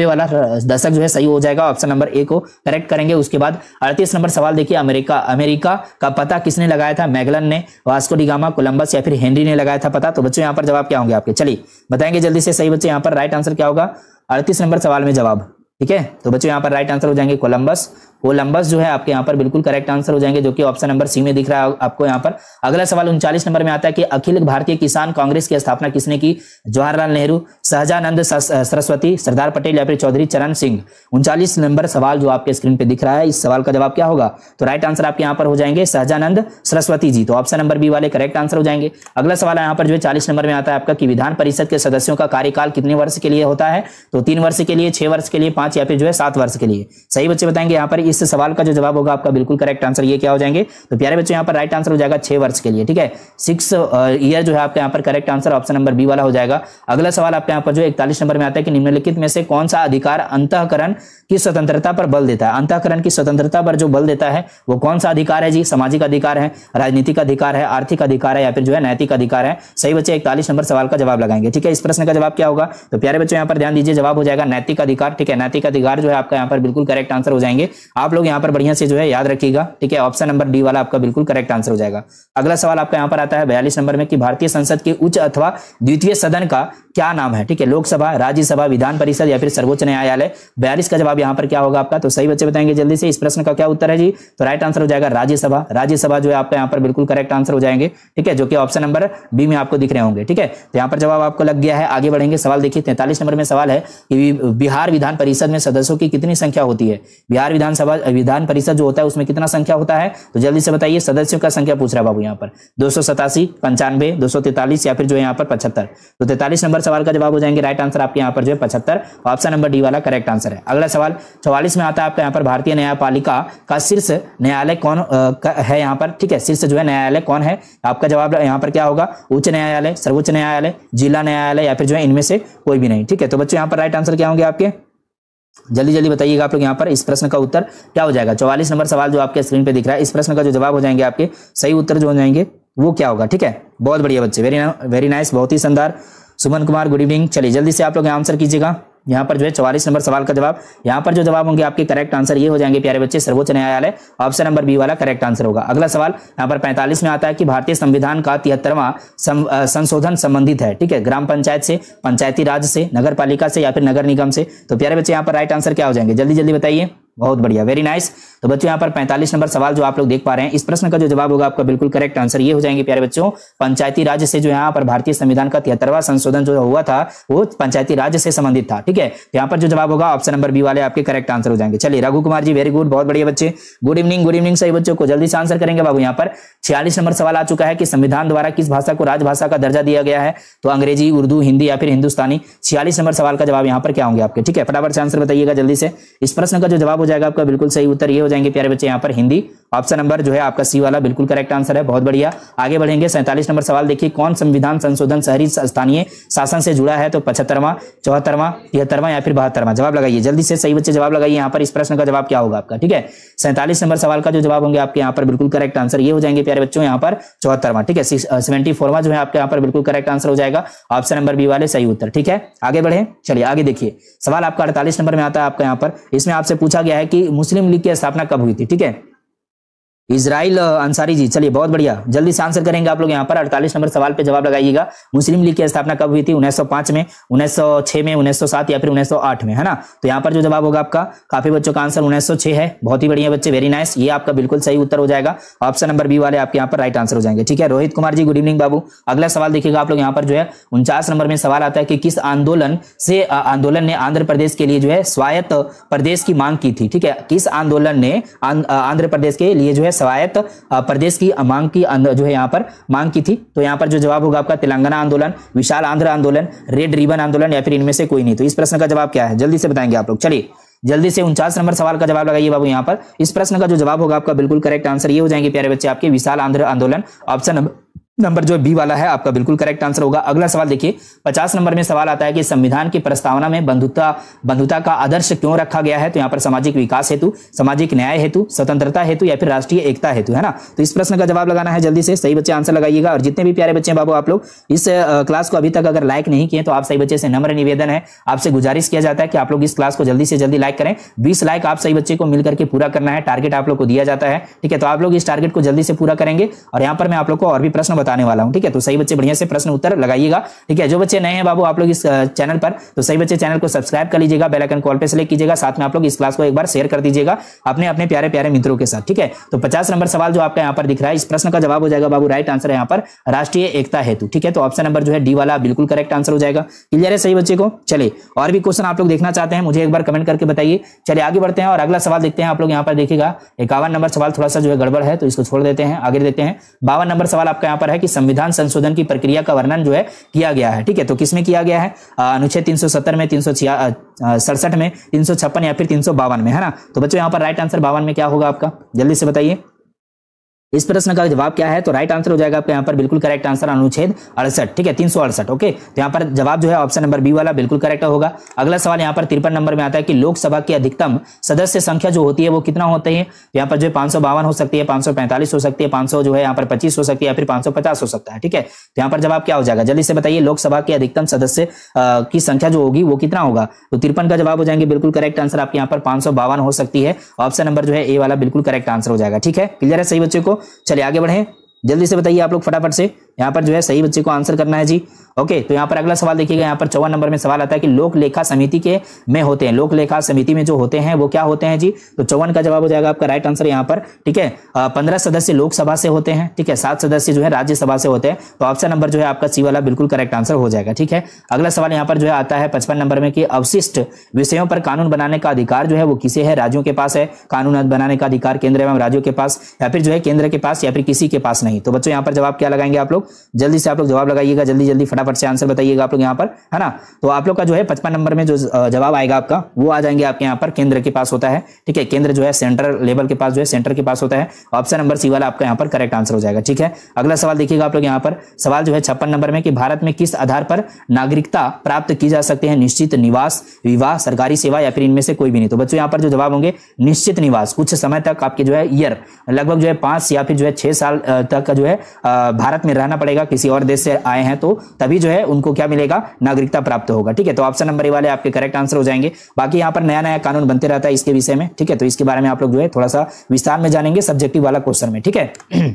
वाला दशक जो है सही हो जाएगा ऑप्शन नंबर ए को करेक्ट करेंगे उसके बाद अड़तीस नंबर सवाल देखिए अमेरिका अमेरिका का पता किसने लगाया था मैगलन ने वास्को डिगामा कोलंबस या फिर हेनरी ने लगाया था पता तो बच्चों यहाँ पर जवाब क्या होंगे आपके चलिए बताएंगे जल्दी से सही बच्चे यहाँ पर राइट आंसर क्या होगा अड़तीस नंबर सवाल में जवाब ठीक है तो बच्चों यहाँ पर राइट आंसर हो जाएंगे कोलंबस कोलंबस जो है आपके यहाँ पर बिल्कुल करेक्ट आंसर हो जाएंगे जो कि ऑप्शन नंबर सी में दिख रहा है आपको यहाँ पर अगला सवाल उनचालीस नंबर में आता है कि अखिल भारतीय किसान कांग्रेस की स्थापना किसने की जवाहरलाल नेहरू सहजानंद सरस्वती सरदार पटेल या फिर चौधरी चरण सिंह उनचालीस नंबर सवाल जो आपके स्क्रीन पे दिख रहा है इस सवाल का जवाब क्या होगा तो राइट आंसर आपके यहाँ पर हो जाएंगे सहजानंद सरस्वती जी तो ऑप्शन नंबर बी वाले करेक्ट आंसर हो जाएंगे अगला सवाल यहाँ पर जो है चालीस नंबर में आता है आपका कि विधान परिषद के सदस्यों का कार्यकाल कितने वर्ष के लिए होता है तो तीन वर्ष के लिए छह वर्ष के लिए पांच या फिर जो है सात वर्ष के लिए सही बच्चे बताएंगे यहाँ पर इस सवाल का जो जवाब होगा आपका बिल्कुल करेक्ट आंसर ये क्या हो जाएंगे तो प्यारे बच्चों यहाँ पर राइट आंसर हो जाएगा छह वर्ष के लिए ठीक है सिक्स ईयर uh, जो है आपका यहाँ पर correct answer option number B वाला हो जाएगा अगला सवाल आपके यहाँ पर जो इकतालीस नंबर में आता है कि निम्नलिखित में से कौन सा अधिकार अंतकरण की स्वतंत्रता पर बल देता है अंतकरण की स्वतंत्रता पर जो बल देता है वो कौन सा अधिकार है जी सामाजिक अधिकार है राजनीतिक अधिकार है आर्थिक अधिकार है या फिर जो है नैतिक अधिकार है सही बच्चे इकतालीस नंबर सवाल का जवाब लगाएंगे ठीक है इस प्रश्न का जवाब क्या होगा तो प्यारे बच्चों यहाँ पर ध्यान दीजिए जवाब हो जाएगा नैतिक अधिकार ठीक है नैतिक अधिकार जो है आपका यहाँ पर बिल्कुल करेक्ट आंसर हो जाएंगे आप लोग यहाँ पर बढ़िया से जो है याद रखिएगा ठीक है ऑप्शन नंबर डी वाला आपका बिल्कुल करेक्ट आंसर हो जाएगा अगला सवाल आपका यहाँ पर आता है बयालीस नंबर में कि भारतीय संसद के उच्च अथवा द्वितीय सदन का क्या नाम है ठीक है लोकसभा राज्यसभा विधान परिषद या फिर सर्वोच्च न्यायालय बयालीस का जवाब यहाँ पर क्या होगा आपका तो सही बच्चे बताएंगे जल्दी से इस प्रश्न का क्या उत्तर है जी तो राइट आंसर हो जाएगा राज्यसभा राज्यसभा जो है आपका यहाँ पर बिल्कुल करेक्ट आंसर हो जाएंगे ठीक है जो कि ऑप्शन नंबर बी में आपको दिख रहे होंगे ठीक है तो यहाँ पर जवाब आपको लग गया है आगे बढ़ेंगे सवाल देखिए तैंतालीस नंबर में सवाल है कि बिहार विधान परिषद में सदस्यों की कितनी संख्या होती है बिहार विधानसभा बाद विधान परिषद जो होता है उसमें कितना संख्या होता है तो जल्दी से बताइए सदस्यों का संख्या पूछ रहा बाबू यहाँ पर दो सौ सतासी पंचानवे दो सौ तैतालीस या फिर जो यहाँ पर पचहत्तर तो तैतालीस नंबर सवाल का जवाब हो जाएंगे राइट आंसर आपके यहाँ पर जो है पचहत्तर ऑप्शन नंबर डी वाला करेक्ट आंसर है अगला सवाल चौवालीस में आता है आपका यहाँ पर भारतीय न्यायपालिका का शीर्ष न्यायालय कौन है यहाँ पर ठीक है शीर्ष जो है न्यायालय कौन है तो आपका जवाब यहाँ पर क्या होगा उच्च न्यायालय सर्वोच्च न्यायालय जिला न्यायालय या फिर जो है इनमें से कोई भी नहीं ठीक है तो बच्चों यहाँ पर राइट आंसर क्या होंगे आपके जल्दी जल्दी बताइएगा आप लोग यहाँ पर इस प्रश्न का उत्तर क्या हो जाएगा चौवालीस नंबर सवाल जो आपके स्क्रीन पे दिख रहा है इस प्रश्न का जो जवाब हो जाएंगे आपके सही उत्तर जो हो जाएंगे वो क्या होगा ठीक है बहुत बढ़िया बच्चे वेरी वेरी नाइस बहुत ही शानदार सुमन कुमार गुड इवनिंग चलिए जल्दी से आप लोग आंसर कीजिएगा यहाँ पर जो है चवालीस नंबर सवाल का जवाब यहाँ पर जो जवाब होंगे आपके करेक्ट आंसर ये हो जाएंगे प्यारे बच्चे सर्वोच्च न्यायालय ऑप्शन नंबर बी वाला करेक्ट आंसर होगा अगला सवाल यहाँ पर पैंतालीस में आता है कि भारतीय संविधान का तिहत्तरवा संशोधन संबंधित है ठीक है ग्राम पंचायत से पंचायती राज से नगर से या फिर नगर निगम से तो प्यारे बच्चे यहाँ पर राइट आंसर क्या हो जाएंगे जल्दी जल्दी बताइए बहुत बढ़िया वेरी नाइस तो बच्चों यहाँ पर 45 नंबर सवाल जो आप लोग देख पा रहे हैं इस प्रश्न का जो जवाब होगा आपका बिल्कुल करेक्ट आंसर ये हो जाएंगे प्यारे बच्चों पंचायती राज से जो यहाँ पर भारतीय संविधान का तिहत्तरवा संशोधन जो हुआ था वो पंचायती राज से संबंधित था ठीक है तो यहाँ पर जो जवाब होगा ऑप्शन नंबर बी वाले आपके करेक्ट आंसर हो जाएंगे चलिए रघु कुमार जी वेरी गुड बहुत बढ़िया बच्चे गुड इवनिंग गुड इवनिंग सही बच्चों को जल्दी से आंसर करेंगे बाबू यहाँ पर छियालीस नंबर सवाल आ चुका है कि संविधान द्वारा किस भाषा को राजभाषा का दर्जा दिया गया है तो अंग्रेजी उर्दू हिंदी या फिर हिंदुस्तानी छियालीस नंबर सवाल का जवाब यहाँ पर क्या होंगे आपके ठीक है फटाफट से आंसर बताइएगा जल्दी से इस प्रश्न का जो जवाब हो जाएगा आपका बिल्कुल सही उत्तर ये हो जाएंगे प्यारे बच्चे यहाँ पर हिंदी ऑप्शन नंबर जो है आपका सी वाला बिल्कुल करेक्ट आंसर है बहुत बढ़िया आगे बढ़ेंगे सैंतालीस नंबर सवाल देखिए कौन संविधान संशोधन शहरी स्थानीय शासन से जुड़ा है तो पचहत्तरवा चौहत्तरवा तिहत्तरवा या फिर बहत्तरवा जवाब लगाइए जल्दी से सही बच्चे जवाब लगाइए यहाँ पर इस प्रश्न का जवाब क्या होगा आपका ठीक है सैंतालीस नंबर सवाल का जो जवाब होंगे आपके यहाँ पर बिल्कुल करेक्ट आंसर ये हो जाएंगे प्यारे बच्चों यहाँ पर चौहत्तरवा ठीक है सेवेंटी जो है आपके यहाँ पर बिल्कुल करेक्ट आंसर हो जाएगा ऑप्शन नंबर बी वाले सही उत्तर ठीक है आगे बढ़े चलिए आगे देखिए सवाल आपका अड़तालीस नंबर में आता है आपका यहाँ पर इसमें आपसे पूछा गया गया है कि मुस्लिम लीग की स्थापना कब हुई थी ठीक है इसराइल अंसारी जी चलिए बहुत बढ़िया जल्दी से आंसर करेंगे आप लोग यहाँ पर अड़तालीस नंबर सवाल पे जवाब लगाइएगा मुस्लिम लीग की स्थापना कब हुई थी 1905 में 1906 में 1907 या फिर 1908 में है ना तो यहाँ पर जो जवाब होगा आपका काफी बच्चों का आंसर 1906 है बहुत ही बढ़िया बच्चे वेरी नाइस ये आपका बिल्कुल सही उत्तर हो जाएगा ऑप्शन नंबर बी वाले आपके यहाँ पर राइट आंसर हो जाएंगे ठीक है रोहित कुमार जी गुड इवनिंग बाबू अगला सवाल देखिएगा आप लोग यहाँ पर जो है उनचास नंबर में सवाल आता है कि किस आंदोलन से आंदोलन ने आंध्र प्रदेश के लिए जो है स्वायत्त प्रदेश की मांग की थी ठीक है किस आंदोलन ने आंध्र प्रदेश के लिए जो है स्वायत्त प्रदेश की मांग की जो है यहाँ पर मांग की थी तो यहाँ पर जो जवाब होगा आपका तेलंगाना आंदोलन विशाल आंध्र आंदोलन रेड रिबन आंदोलन या फिर इनमें से कोई नहीं तो इस प्रश्न का जवाब क्या है जल्दी से बताएंगे आप लोग चलिए जल्दी से उनचास नंबर सवाल का जवाब लगाइए बाबू यहाँ पर इस प्रश्न का जो जवाब होगा आपका बिल्कुल करेक्ट आंसर ये हो जाएंगे प्यारे बच्चे आपके विशाल आंध्र आंदोलन ऑप्शन नंबर नंबर जो बी वाला है आपका बिल्कुल करेक्ट आंसर होगा अगला सवाल देखिए पचास नंबर में सवाल आता है कि संविधान की प्रस्तावना में बंधुता बंधुता का आदर्श क्यों रखा गया है तो यहाँ पर सामाजिक विकास हेतु सामाजिक न्याय हेतु स्वतंत्रता हेतु या फिर राष्ट्रीय एकता हेतु है ना तो इस प्रश्न का जवाब लगाना है जल्दी से सही बच्चे आंसर लगाइएगा और जितने भी प्यारे बच्चे हैं बाबू आप लोग इस क्लास को अभी तक अगर लाइक नहीं किए तो आप सही बच्चे से नम्र निवेदन है आपसे गुजारिश किया जाता है कि आप लोग इस क्लास को जल्दी से जल्दी लाइक करें बीस लाइक आप सही बच्चे को मिल करके पूरा करना है टारगेट आप लोग को दिया जाता है ठीक है तो आप लोग इस टारगेट को जल्दी से पूरा करेंगे और यहाँ पर मैं आप लोग को और भी प्रश्न बता बताने वाला हूँ ठीक है तो सही बच्चे बढ़िया से प्रश्न उत्तर लगाइएगा ठीक है जो बच्चे नए हैं बाबू आप लोग इस चैनल पर तो सही बच्चे चैनल को सब्सक्राइब कर लीजिएगा बेलाइकन कॉल पर सेलेक्ट कीजिएगा साथ में आप लोग इस क्लास को एक बार शेयर कर दीजिएगा अपने अपने प्यारे प्यारे मित्रों के साथ ठीक है तो पचास नंबर सवाल जो आपका यहाँ पर दिख रहा है इस प्रश्न का जवाब हो जाएगा बाबू राइट आंसर है यहाँ पर राष्ट्रीय एकता हेतु ठीक है तो ऑप्शन नंबर जो है डी वाला बिल्कुल करेक्ट आंसर हो जाएगा क्लियर है सही बच्चे को चले और भी क्वेश्चन आप लोग देखना चाहते हैं मुझे एक बार कमेंट करके बताइए चले आगे बढ़ते हैं और अगला सवाल देखते हैं आप लोग यहाँ पर देखिएगा इक्यावन नंबर सवाल थोड़ा सा जो है गड़बड़ है तो इसको छोड़ देते हैं आगे देते हैं बावन नंबर सवाल आपका यहाँ पर है कि संविधान संशोधन की प्रक्रिया का वर्णन जो है किया गया है ठीक है तो किसमें किया गया है अनुच्छेद तीन में तीन सड़सठ में तीन या फिर तीन में है ना तो बच्चों यहाँ पर राइट आंसर बावन में क्या होगा आपका जल्दी से बताइए इस प्रश्न का जवाब क्या है तो राइट आंसर हो जाएगा आपका यहाँ पर बिल्कुल करेक्ट आंसर अनुच्छेद अड़सठ ठीक है तीन ओके तो यहाँ पर जवाब जो है ऑप्शन नंबर बी वाला बिल्कुल करेक्ट होगा अगला सवाल यहाँ पर तिरपन नंबर में आता है कि लोकसभा की अधिकतम सदस्य संख्या जो होती है वो कितना होते हैं तो यहाँ पर जो है पांच हो सकती है पांच हो सकती है पांच जो है यहाँ पर पच्चीस हो सकती है या फिर पांच हो सकता है ठीक है तो यहाँ पर जवाब क्या हो जाएगा जल्दी से बताइए लोकसभा के अधिकतम सदस्य की संख्या जो होगी वो कितना होगा तो तिरपन का जवाब हो जाएंगे बिल्कुल करेक्ट आंसर आपके यहाँ पर पांच हो सकती है ऑप्शन नंबर जो है ए वाला बिल्कुल करेक्ट आंसर हो जाएगा ठीक है क्लियर है सही बच्चे को चलिए आगे बढ़े जल्दी से बताइए आप लोग फटाफट से यहाँ पर जो है सही बच्चे को आंसर करना है जी ओके तो यहाँ पर अगला सवाल देखिएगा यहाँ पर चौवन नंबर में सवाल आता है कि लोक लेखा समिति के में होते हैं लोक लेखा समिति में जो होते हैं वो क्या होते हैं जी तो चौवन का जवाब हो जाएगा आपका राइट आंसर यहाँ पर ठीक है पंद्रह सदस्य लोकसभा से होते हैं ठीक है सात सदस्य जो है राज्यसभा से होते हैं तो ऑप्शन नंबर जो है आपका सी वाला बिल्कुल करेक्ट आंसर हो जाएगा ठीक है अगला सवाल यहाँ पर जो है आता है पचपन नंबर में कि अवशिष्ट विषयों पर कानून बनाने का अधिकार जो है वो किसे है राज्यों के पास है कानून बनाने का अधिकार केंद्र एवं राज्यों के पास या फिर जो है केंद्र के पास या फिर किसी के पास नहीं तो बच्चों यहाँ पर जवाब क्या लगाएंगे आप लोग लोग जल्दी से आप लोग जवाब लगाइएगा जल्दी जल्दी फटाफट से आंसर बताइएगा आप लोग यहाँ पर है ना तो आप लोग का जो है पचपन नंबर में जो जवाब आएगा आपका वो आ जाएंगे आपके यहाँ पर केंद्र के पास होता है ठीक है केंद्र जो है सेंटर लेवल के पास जो है सेंटर के पास होता है ऑप्शन नंबर सी वाला आपका यहाँ पर करेक्ट आंसर हो जाएगा ठीक है अगला सवाल देखिएगा आप लोग यहाँ पर सवाल जो है छप्पन नंबर में कि भारत में किस आधार पर नागरिकता प्राप्त की जा सकती है निश्चित निवास विवाह सरकारी सेवा या फिर इनमें से कोई भी नहीं तो बच्चों यहाँ पर जो जवाब होंगे निश्चित निवास कुछ समय तक आपके जो है ईयर लगभग जो है पांच या फिर जो है छह साल तक का जो है भारत में रहना दिखाना पड़ेगा किसी और देश से आए हैं तो तभी जो है उनको क्या मिलेगा नागरिकता प्राप्त होगा ठीक है तो ऑप्शन नंबर वाले आपके करेक्ट आंसर हो जाएंगे बाकी यहाँ पर नया नया कानून बनते रहता है इसके विषय में ठीक है तो इसके बारे में आप लोग जो है थोड़ा सा विस्तार में जानेंगे सब्जेक्टिव वाला क्वेश्चन में ठीक है <clears throat>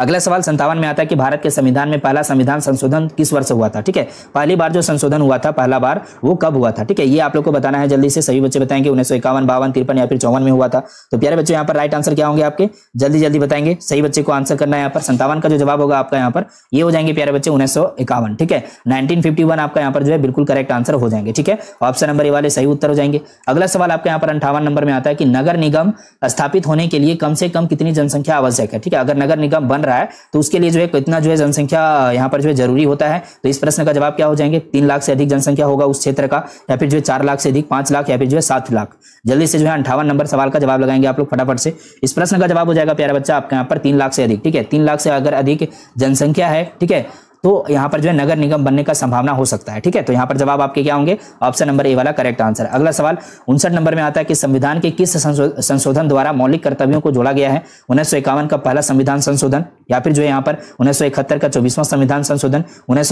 अगला सवाल संतावन में आता है कि भारत के संविधान में पहला संविधान संशोधन किस वर्ष हुआ था ठीक है पहली बार जो संशोधन हुआ था पहला बार वो कब हुआ था ठीक है ये आप लोग को बताना है जल्दी से सभी बच्चे बताएंगे उन्नीस सौ इक्यावन बावन तिरपन या फिर चौवन में हुआ था तो प्यारे बच्चों यहाँ पर राइट आंसर क्या होंगे आपके जल्दी जल्दी बताएंगे सही बच्चे को आंसर करना है यहाँ पर संतावन का जो जवाब होगा आपका यहाँ पर ये हो जाएंगे प्यारे बच्चे उन्नीस ठीक है नाइनटीन आपका यहाँ पर जो है बिल्कुल करेक्ट आंसर हो जाएंगे ठीक है ऑप्शन नंबर ये वाले सही उत्तर हो जाएंगे अगला सवाल आपका यहाँ पर अंठावन नंबर में आता है कि नगर निगम स्थापित होने के लिए कम से कम कितनी जनसंख्या आवश्यक है ठीक है अगर नगर निगम बन रहा है तो उसके लिए जो है कितना जो है जनसंख्या यहाँ पर जो है जरूरी होता है तो इस प्रश्न का जवाब क्या हो जाएंगे तीन लाख से अधिक जनसंख्या होगा उस क्षेत्र का या फिर जो है चार लाख से अधिक पांच लाख या फिर जो है सात लाख जल्दी से जो है अंठावन नंबर सवाल का जवाब लगाएंगे आप लोग फटाफट से इस प्रश्न का जवाब हो जाएगा प्यारा बच्चा आपके यहाँ पर तीन लाख से अधिक ठीक है तीन लाख से अगर अधिक जनसंख्या है ठीक है तो यहाँ पर जो है नगर निगम बनने का संभावना हो सकता है ठीक है तो यहाँ पर जवाब आपके क्या होंगे ऑप्शन नंबर ए वाला करेक्ट आंसर अगला सवाल उनसठ नंबर में आता है कि संविधान के किस संशोधन द्वारा मौलिक कर्तव्यों को जोड़ा गया है उन्नीस का पहला संविधान संशोधन या फिर जो यहाँ पर उन्नीस का चौबीसवां संविधान संशोधन उन्नीस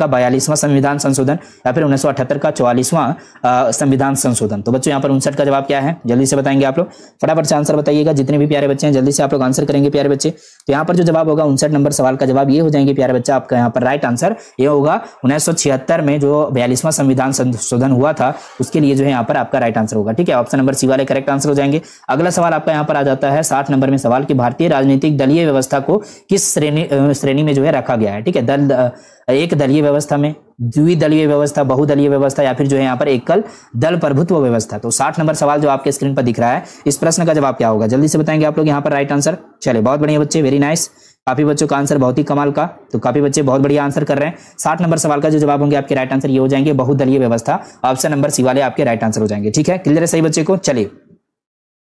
का बयालीसवां संविधान संशोधन या फिर उन्नीस का चौवालीसवां संविधान संशोधन तो बच्चों यहाँ पर उनसठ का जवाब क्या है जल्दी से बताएंगे आप लोग फटाफट से आंसर बताइएगा जितने भी प्यारे बच्चे हैं जल्दी से आप लोग आंसर करेंगे प्यारे बच्चे तो यहाँ पर जो जवाब होगा उनसठ नंबर सवाल का जवाब ये हो जाएंगे प्यारे बच्चा आपका यहाँ पर राइट आंसर ये होगा उन्नीस में जो बयालीसवां संविधान संशोधन हुआ था उसके लिए जो है यहाँ पर आपका राइट आंसर होगा ठीक है ऑप्शन नंबर सी वाले करेक्ट आंसर हो जाएंगे अगला सवाल आपका यहाँ पर आ जाता है साठ नंबर में सवाल की भारतीय राजनीतिक दलीय दलीय व्यवस्था को किस श्रेणी श्रेणी में जो है रखा गया है ठीक है दल एक दलीय व्यवस्था में द्विदलीय व्यवस्था बहुदलीय व्यवस्था या फिर जो है यहाँ पर एकल दल प्रभुत्व व्यवस्था तो साठ नंबर सवाल जो आपके स्क्रीन पर दिख रहा है इस प्रश्न का जवाब क्या होगा जल्दी से बताएंगे आप लोग यहाँ पर राइट आंसर चले बहुत बढ़िया बच्चे वेरी नाइस काफी बच्चों का आंसर बहुत ही कमाल का तो काफी बच्चे बहुत बढ़िया आंसर कर रहे हैं साठ नंबर सवाल का जो जवाब होंगे आपके राइट आंसर ये हो जाएंगे बहुदलीय व्यवस्था ऑप्शन नंबर सी वाले आपके राइट आंसर हो जाएंगे ठीक है क्लियर है सही बच्चे को चलिए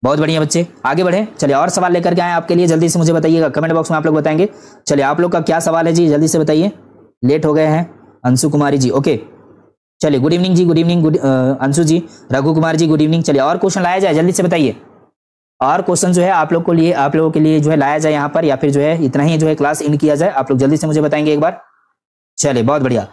बहुत बढ़िया बच्चे आगे बढ़े चलिए और सवाल लेकर के आए आपके लिए जल्दी से मुझे बताइएगा कमेंट बॉक्स में आप लोग बताएंगे चलिए आप लोग का क्या सवाल है जी जल्दी से बताइए लेट हो गए हैं अंशु कुमारी जी ओके चलिए good evening ji good evening good Anshu ji Raghu Kumar ji good evening चलिए और क्वेश्चन लाया जाए जल्दी से बताइए और क्वेश्चन जो है आप लोग को लिए आप लोगों के लिए जो है लाया जाए यहाँ पर या फिर जो है इतना ही जो है क्लास इन किया जाए आप लोग जल्दी से मुझे बताएंगे एक बार चलिए बहुत बढ़िया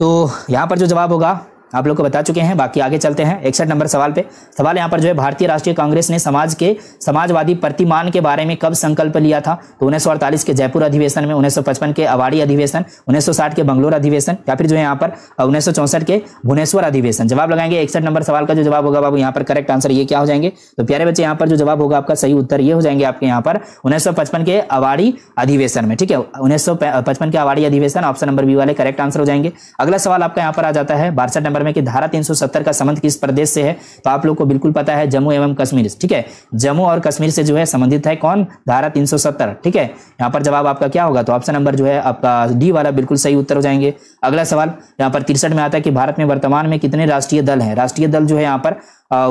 तो यहाँ पर जो जवाब होगा आप लोग को बता चुके हैं बाकी आगे चलते हैं इकसठ नंबर सवाल पे सवाल यहाँ पर जो है भारतीय राष्ट्रीय कांग्रेस ने समाज के समाजवादी प्रतिमान के बारे में कब संकल्प लिया था तो उन्नीस के जयपुर अधिवेशन में उन्नीस के अवाड़ी अधिवेशन उन्नीस के बंगलोर अधिवेशन या फिर जो है यहाँ पर उन्नीस के भुवनेश्वर अधिवेशन जवाब लगाएंगे इकसठ नंबर सवाल का जो जवाब होगा बाबू यहाँ पर करेक्ट आंसर ये क्या हो जाएंगे तो प्यारे बच्चे यहाँ पर जो जवाब होगा आपका सही उत्तर ये हो जाएंगे आपके यहाँ पर उन्नीस के अवाड़ी अधिवेशन में ठीक है उन्नीस के अवाड़ी अधिवेशन ऑप्शन नंबर बी वाले करेक्ट आंसर हो जाएंगे अगला सवाल आपका यहाँ पर आ जाता है बासठ नंबर में कि धारा 370 का संबंध किस प्रदेश से है तो आप लोग को बिल्कुल पता है जम्मू एवं कश्मीर ठीक है जम्मू और कश्मीर से जो है संबंधित है कौन धारा 370 ठीक है यहाँ पर जवाब आपका क्या होगा तो ऑप्शन नंबर जो है आपका डी वाला बिल्कुल सही उत्तर हो जाएंगे अगला सवाल यहाँ पर तिरसठ में आता है कि भारत में वर्तमान में कितने राष्ट्रीय दल है राष्ट्रीय दल जो है यहाँ पर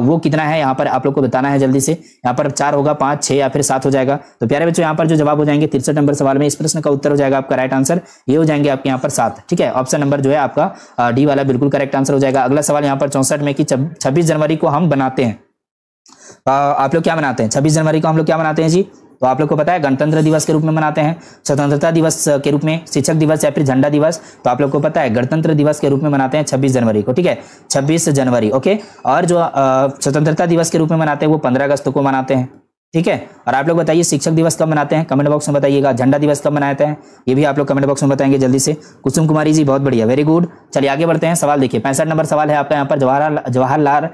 वो कितना है यहाँ पर आप लोग को बताना है जल्दी से यहाँ पर चार होगा पांच छह या फिर सात हो जाएगा तो प्यारे बच्चों यहाँ पर जो जवाब हो जाएंगे तिरसठ नंबर सवाल में इस प्रश्न का उत्तर हो जाएगा आपका राइट आंसर ये हो जाएंगे आपके यहाँ पर सात ठीक है ऑप्शन नंबर जो है आपका डी वाला बिल्कुल करेक्ट आंसर हो जाएगा अगला सवाल यहाँ पर चौसठ में कि छब्बीस जनवरी को हम बनाते हैं आप लोग क्या मनाते हैं छब्बीस जनवरी को हम लोग क्या मनाते हैं जी तो आप लोग को पता है गणतंत्र दिवस के रूप में मनाते हैं स्वतंत्रता दिवस के रूप में शिक्षक दिवस या फिर झंडा दिवस तो आप लोग को पता है गणतंत्र दिवस के रूप में मनाते हैं छब्बीस जनवरी को ठीक है छब्बीस जनवरी ओके और जो स्वतंत्रता दिवस के रूप में मनाते हैं वो पंद्रह अगस्त को मनाते हैं ठीक है और आप लोग बताइए शिक्षक दिवस कब मनाते हैं कमेंट बॉक्स में बताइएगा झंडा दिवस कब मनाते हैं ये भी आप लोग कमेंट बॉक्स में बताएंगे जल्दी से कुसुम कुमारी जी बहुत बढ़िया वेरी गुड चलिए आगे बढ़ते हैं सवाल देखिए पैंसठ नंबर सवाल है आपका यहाँ पर जवाहरलाल जवाहरलाल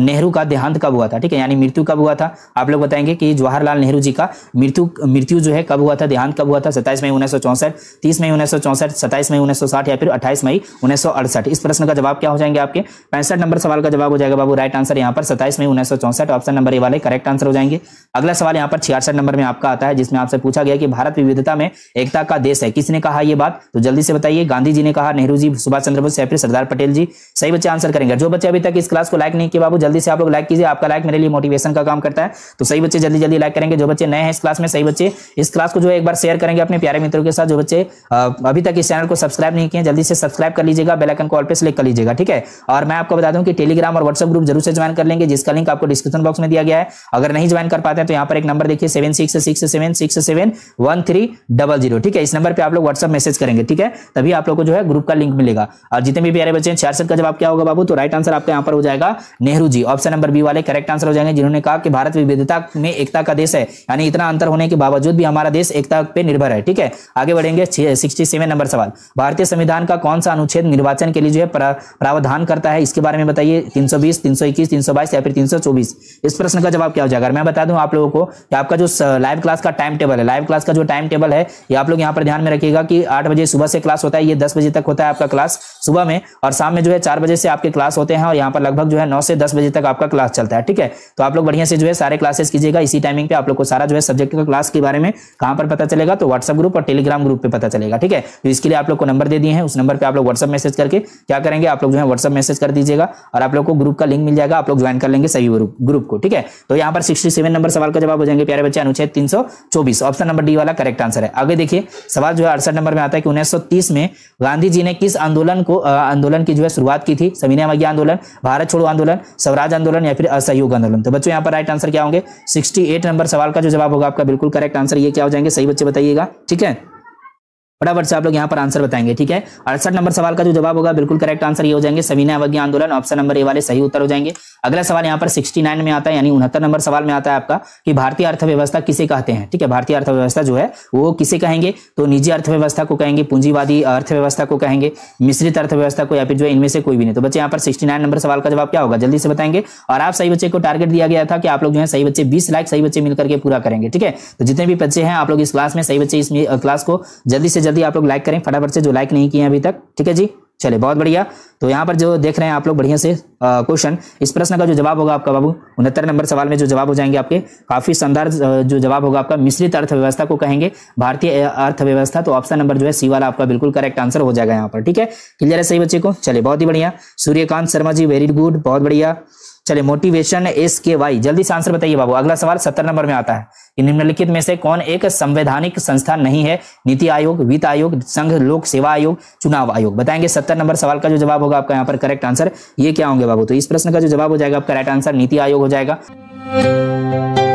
नेहरू का देहांत कब हुआ था ठीक है यानी मृत्यु कब हुआ था आप लोग बताएंगे कि जवाहरलाल नेहरू जी का मृत्यु मृत्यु जो है कब हुआ था देहांत कब हुआ था सत्ताईस मई उन्नीस सौ चौसठ तीस मई उन्नीस सौ चौसठ सत्ताईस मई उन्नीस सौ साठ या फिर अट्ठाईस मई उन्नीस सौ अड़सठ इस प्रश्न का जवाब क्या हो जाएंगे आपके पैंसठ नंबर सवाल का जवाब हो जाएगा बाबू राइट आंसर यहाँ पर सत्ताईस मई उन्नीस सौ चौसठ ऑप्शन नंबर ए वाले करेक्ट आंसर हो जाएंगे अगला सवाल यहाँ पर छियासठ नंबर में आपका आता है जिसमें आपसे पूछा गया कि भारत विविधता में एकता का देश है किसने कहा यह बात तो जल्दी से बताइए गांधी जी ने कहा नेहरू जी सुभाष चंद्र बोस या फिर सरदार पटेल जी सही बच्चे आंसर करेंगे जो बच्चे अभी तक इस क्लास को लाइक नहीं किया बाबू जल्दी से आप लोग लाइक कीजिए आपका लाइक मेरे लिए मोटिवेशन का काम करता है तो सही बच्चे जल्दी जल्दी लाइक करेंगे जो बच्चे नए हैं इस क्लास में सही बच्चे इस क्लास को जो एक बार शेयर करेंगे अपने प्यारे मित्रों के साथ जो बच्चे अभी तक इस चैनल को सब्सक्राइब नहीं किया जल्दी से सब्सक्राइब कर लीजिएगा बेलाइकन कॉल पर सिलेक्ट कर लीजिएगा ठीक है और मैं आपको बता दूँ कि टेलीग्राम और व्हाट्सअप ग्रुप जरूर से ज्वाइन कर लेंगे जिसका लिंक आपको डिस्क्रिप्शन बॉक्स में दिया गया है अगर नहीं ज्वाइन कर पा बात है तो यहाँ पर एक नंबर देखिए seven six six seven six seven one three double zero ठीक है इस नंबर पे आप लोग व्हाट्सअप मैसेज करेंगे ठीक है तभी आप लोग को जो है ग्रुप का लिंक मिलेगा और जितने भी प्यारे बच्चे हैं छियासठ का जवाब क्या होगा बाबू तो राइट आंसर आपका यहाँ पर हो जाएगा Nehru ji option number B वाले करेक्ट आंसर हो जाएंगे जिन्होंने कहा कि भारत विविधता में एकता का देश है यानी इतना अंतर होने के बावजूद भी हमारा देश एकता पर निर्भर है ठीक है आगे बढ़ेंगे सिक्सटी सेवन नंबर सवाल भारतीय संविधान का कौन सा अनुच्छेद निर्वाचन के लिए जो है प्रावधान करता है इसके बारे में बताइए तीन सौ बीस तीन सौ इक्कीस तीन सौ बाईस या फिर तीन सौ चौबीस इस प्रश्न का जवाब क्या हो जाएगा मैं बता दूं आप लोगों को कि आपका जो लाइव क्लास का टाइम टेबल है लाइव क्लास का जो टाइम टेबल है ये आप लोग यहाँ पर ध्यान में रखिएगा कि आठ बजे सुबह से क्लास होता है ये दस बजे तक होता है आपका क्लास सुबह में और शाम में जो है चार बजे से आपके क्लास होते हैं और यहाँ पर लगभग जो है नौ से दस बजे तक आपका क्लास चलता है ठीक है तो आप लोग बढ़िया से जो है सारे क्लासेस कीजिएगा इसी टाइमिंग पे आप लोग को सारा जो है सब्जेक्ट का क्लास के बारे में कहाँ पर पता चलेगा तो व्हाट्सअप ग्रुप और टेलीग्राम ग्रुप पर पता चलेगा ठीक है तो इसके लिए आप लोग को नंबर दे दिए हैं उस नंबर पर आप लोग व्हाट्सअप मैसेज करके क्या करेंगे आप लोग जो है व्हाट्सअप मैसेज कर दीजिएगा और आप लोग को ग्रुप का लिंक मिल जाएगा आप लोग ज्वाइन कर लेंगे सही ग्रुप को ठीक है तो यहाँ पर सिक्सटी नंबर सवाल का जवाब हो जाएंगे प्यारे बच्चे अनुच्छेद 324 ऑप्शन नंबर डी वाला करेक्ट आंसर है आगे देखिए सवाल जो है अड़सठ नंबर में आता है कि 1930 में गांधी जी ने किस आंदोलन को आंदोलन की जो है शुरुआत की थी सविनय अवज्ञा आंदोलन भारत छोड़ो आंदोलन स्वराज आंदोलन या फिर असहयोग आंदोलन तो बच्चों यहाँ पर राइट आंसर क्या होंगे सिक्सटी नंबर सवाल का जो जवाब होगा आपका बिल्कुल करेक्ट आंसर ये क्या हो जाएंगे सही बच्चे बताइएगा ठीक है फटाफट से आप लोग यहाँ पर आंसर बताएंगे ठीक है अड़सठ नंबर सवाल का जो जवाब होगा बिल्कुल करेक्ट आंसर ये हो जाएंगे समीना अवज्ञा आंदोलन ऑप्शन नंबर ए वाले सही उत्तर हो जाएंगे अगला सवाल यहाँ पर 69 में आता है यानी उनहत्तर नंबर सवाल में आता है आपका कि भारतीय अर्थव्यवस्था किसे कहते हैं ठीक है भारतीय अर्थव्यवस्था जो है वो किसे कहेंगे तो निजी अर्थव्यवस्था को कहेंगे पूंजीवादी अर्थव्यवस्था को कहेंगे मिश्रित अर्थव्यवस्था को या फिर जो इनमें से कोई भी नहीं तो बच्चे यहाँ पर सिक्सटी नंबर सवाल का जवाब क्या होगा जल्दी से बताएंगे और आप सही बच्चे को टारगेट दिया गया था कि आप लोग जो है सही बच्चे बीस लाख सही बच्चे मिलकर के पूरा करेंगे ठीक है तो जितने भी बच्चे हैं आप लोग इस क्लास में सही बच्चे इस क्लास को जल्दी से जल्दी जल्दी आप लोग लाइक करें फटाफट से जो लाइक नहीं किए अभी तक ठीक है जी चले बहुत बढ़िया तो यहाँ पर जो देख रहे हैं आप लोग बढ़िया से क्वेश्चन इस प्रश्न का जो जवाब होगा आपका बाबू उनहत्तर नंबर सवाल में जो जवाब हो जाएंगे आपके काफी शानदार जो जवाब होगा आपका मिश्रित अर्थव्यवस्था को कहेंगे भारतीय अर्थव्यवस्था तो ऑप्शन नंबर जो है सी वाला आपका बिल्कुल करेक्ट आंसर हो जाएगा यहाँ पर ठीक है क्लियर है सही बच्चे को चले बहुत ही बढ़िया सूर्यकांत शर्मा जी वेरी गुड बहुत बढ़िया चलिए मोटिवेशन एस के वाई जल्दी से आंसर बताइए बाबू अगला सवाल सत्तर नंबर में आता है कि निम्नलिखित में से कौन एक संवैधानिक संस्था नहीं है नीति आयोग वित्त आयोग संघ लोक सेवा आयोग चुनाव आयोग बताएंगे सत्तर नंबर सवाल का जो जवाब होगा आपका यहाँ पर करेक्ट आंसर ये क्या होंगे बाबू तो इस प्रश्न का जो जवाब हो जाएगा आपका राइट आंसर नीति आयोग हो जाएगा